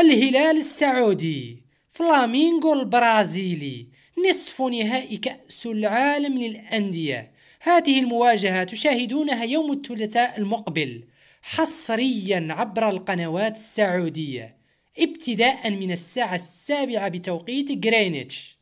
الهلال السعودي فلامينغو البرازيلي نصف نهائي كأس العالم للأندية هذه المواجهة تشاهدونها يوم الثلاثاء المقبل حصريا عبر القنوات السعودية ابتداء من الساعة السابعة بتوقيت غرينتش